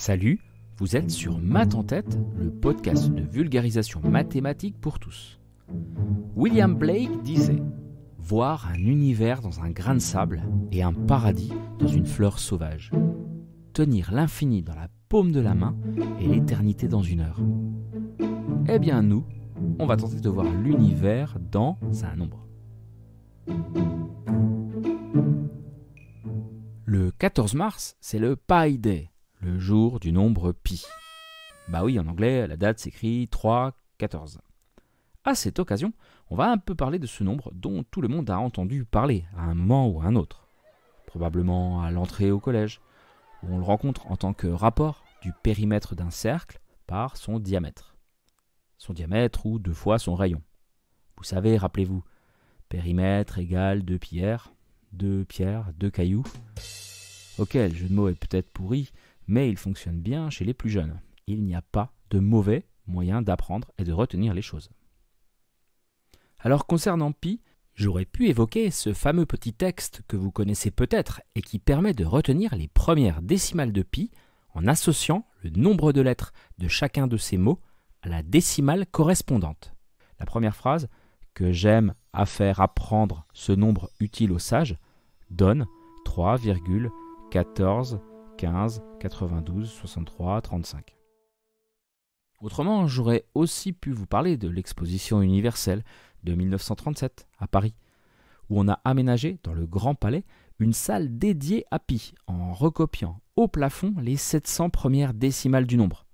Salut, vous êtes sur Math en tête, le podcast de vulgarisation mathématique pour tous. William Blake disait Voir un univers dans un grain de sable et un paradis dans une fleur sauvage. Tenir l'infini dans la paume de la main et l'éternité dans une heure. Eh bien nous, on va tenter de voir l'univers dans un nombre. Le 14 mars, c'est le Pi Day, le jour du nombre pi. Bah oui, en anglais, la date s'écrit 3,14. 14. À cette occasion, on va un peu parler de ce nombre dont tout le monde a entendu parler à un moment ou à un autre. Probablement à l'entrée au collège, où on le rencontre en tant que rapport du périmètre d'un cercle par son diamètre. Son diamètre ou deux fois son rayon. Vous savez, rappelez-vous, périmètre égale 2 pierres, deux pierres, deux cailloux. Ok, le jeu de mots est peut-être pourri, mais il fonctionne bien chez les plus jeunes. Il n'y a pas de mauvais moyen d'apprendre et de retenir les choses. Alors concernant Pi, j'aurais pu évoquer ce fameux petit texte que vous connaissez peut-être et qui permet de retenir les premières décimales de Pi en associant le nombre de lettres de chacun de ces mots à la décimale correspondante. La première phrase, que j'aime à faire apprendre ce nombre utile aux sages, donne 3,14 15 92 63 35. Autrement, j'aurais aussi pu vous parler de l'exposition universelle de 1937 à Paris, où on a aménagé dans le Grand Palais une salle dédiée à Pi, en recopiant au plafond les 700 premières décimales du nombre.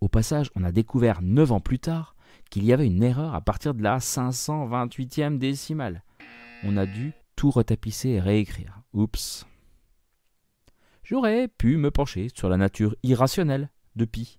Au passage, on a découvert 9 ans plus tard qu'il y avait une erreur à partir de la 528e décimale. On a dû tout retapisser et réécrire. Oups j'aurais pu me pencher sur la nature irrationnelle de pi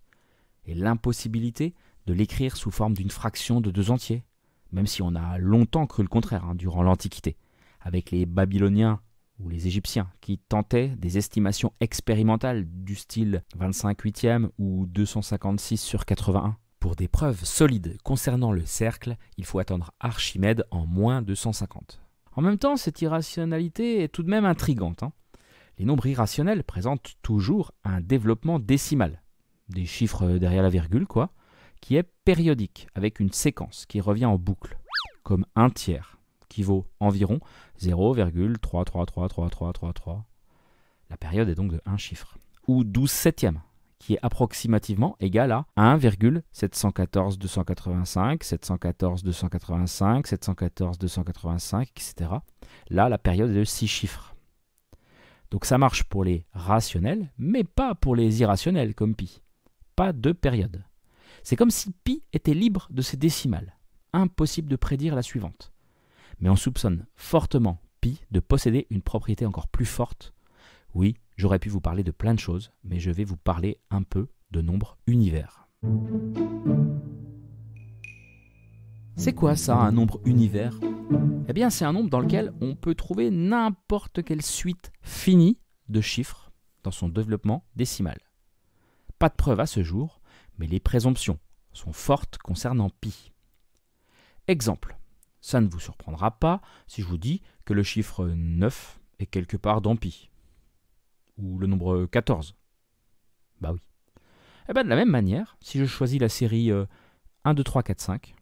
et l'impossibilité de l'écrire sous forme d'une fraction de deux entiers, même si on a longtemps cru le contraire hein, durant l'Antiquité, avec les Babyloniens ou les Égyptiens qui tentaient des estimations expérimentales du style 25 e ou 256 sur 81. Pour des preuves solides concernant le cercle, il faut attendre Archimède en moins 250. En même temps, cette irrationalité est tout de même intrigante. Hein les nombres irrationnels présentent toujours un développement décimal, des chiffres derrière la virgule quoi, qui est périodique, avec une séquence qui revient en boucle, comme un tiers, qui vaut environ 0,3333333. La période est donc de 1 chiffre, ou 12 septièmes, qui est approximativement égal à 1,714 285, 714 285, 714 285, etc. Là, la période est de 6 chiffres. Donc ça marche pour les rationnels, mais pas pour les irrationnels comme pi. Pas de période. C'est comme si pi était libre de ses décimales. Impossible de prédire la suivante. Mais on soupçonne fortement pi de posséder une propriété encore plus forte. Oui, j'aurais pu vous parler de plein de choses, mais je vais vous parler un peu de nombre univers. C'est quoi ça, un nombre univers Eh bien, c'est un nombre dans lequel on peut trouver n'importe quelle suite finie de chiffres dans son développement décimal. Pas de preuve à ce jour, mais les présomptions sont fortes concernant π. Exemple, ça ne vous surprendra pas si je vous dis que le chiffre 9 est quelque part dans π, Ou le nombre 14. Bah oui. Et eh bien de la même manière, si je choisis la série 1, 2, 3, 4, 5,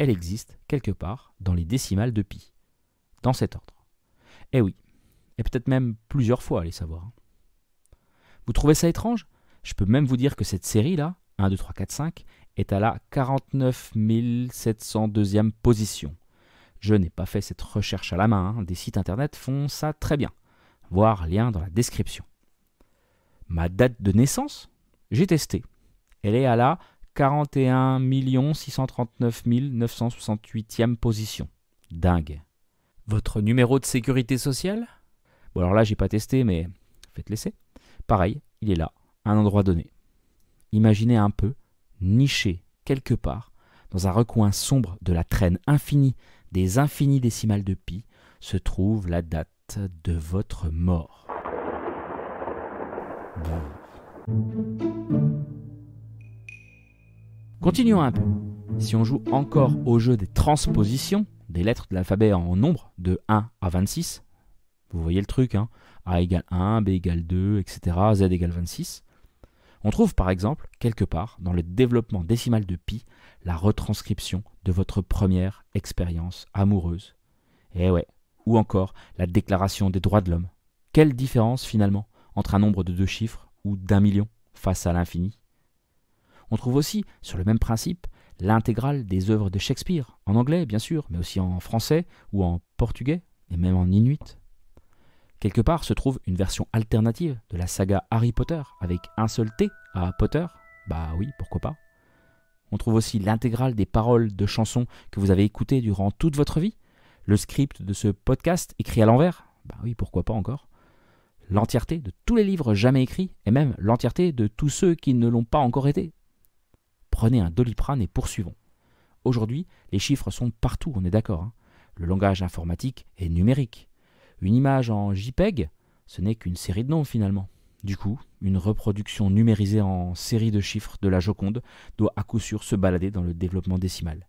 elle existe quelque part dans les décimales de pi. Dans cet ordre. Eh oui. Et peut-être même plusieurs fois, allez savoir. Vous trouvez ça étrange Je peux même vous dire que cette série-là, 1, 2, 3, 4, 5, est à la 49 702e position. Je n'ai pas fait cette recherche à la main, hein. des sites internet font ça très bien. Voir lien dans la description. Ma date de naissance J'ai testé. Elle est à la 41 639 968e position. Dingue. Votre numéro de sécurité sociale Bon alors là j'ai pas testé mais faites laisser. Pareil, il est là, un endroit donné. Imaginez un peu, niché quelque part, dans un recoin sombre de la traîne infinie des infinis décimales de pi, se trouve la date de votre mort. Continuons un peu. Si on joue encore au jeu des transpositions, des lettres de l'alphabet en nombre, de 1 à 26, vous voyez le truc, hein A égale 1, B égale 2, etc., Z égale 26, on trouve par exemple, quelque part, dans le développement décimal de pi, la retranscription de votre première expérience amoureuse. Eh ouais, ou encore la déclaration des droits de l'homme. Quelle différence finalement entre un nombre de deux chiffres ou d'un million face à l'infini on trouve aussi, sur le même principe, l'intégrale des œuvres de Shakespeare, en anglais bien sûr, mais aussi en français ou en portugais, et même en inuit. Quelque part se trouve une version alternative de la saga Harry Potter, avec un seul T à Potter, bah oui, pourquoi pas. On trouve aussi l'intégrale des paroles de chansons que vous avez écoutées durant toute votre vie, le script de ce podcast écrit à l'envers, bah oui, pourquoi pas encore l'entièreté de tous les livres jamais écrits, et même l'entièreté de tous ceux qui ne l'ont pas encore été. Prenez un doliprane et poursuivons. Aujourd'hui, les chiffres sont partout, on est d'accord. Hein. le langage informatique est numérique. Une image en JPEG, ce n'est qu'une série de noms finalement. Du coup, une reproduction numérisée en série de chiffres de la Joconde doit à coup sûr se balader dans le développement décimal.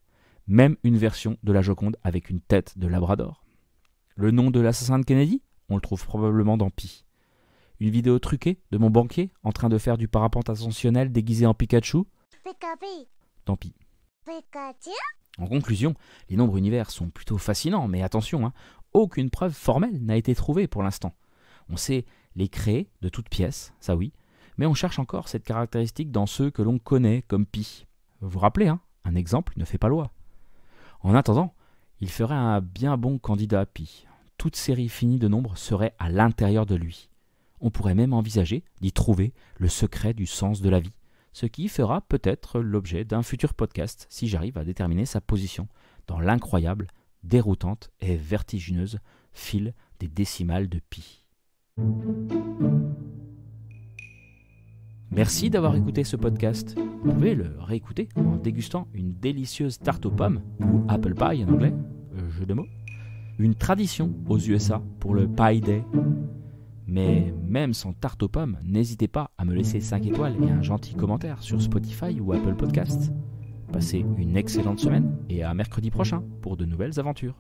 Même une version de la Joconde avec une tête de labrador. Le nom de l'assassin de Kennedy On le trouve probablement dans Pi. Une vidéo truquée de mon banquier en train de faire du parapente ascensionnel déguisé en Pikachu Tant pis. En conclusion, les nombres univers sont plutôt fascinants, mais attention, hein, aucune preuve formelle n'a été trouvée pour l'instant. On sait les créer de toutes pièces, ça oui, mais on cherche encore cette caractéristique dans ceux que l'on connaît comme pi. Vous vous rappelez, hein, un exemple ne fait pas loi. En attendant, il ferait un bien bon candidat à pi. Toute série finie de nombres serait à l'intérieur de lui. On pourrait même envisager d'y trouver le secret du sens de la vie ce qui fera peut-être l'objet d'un futur podcast si j'arrive à déterminer sa position dans l'incroyable, déroutante et vertigineuse file des décimales de pi. Merci d'avoir écouté ce podcast. Vous pouvez le réécouter en dégustant une délicieuse tarte aux pommes, ou apple pie en anglais, euh, jeu de mots. Une tradition aux USA pour le Pie Day, mais mm. même sans tarte aux pommes, n'hésitez pas à me laisser 5 étoiles et un gentil commentaire sur Spotify ou Apple Podcast. Passez une excellente semaine et à mercredi prochain pour de nouvelles aventures.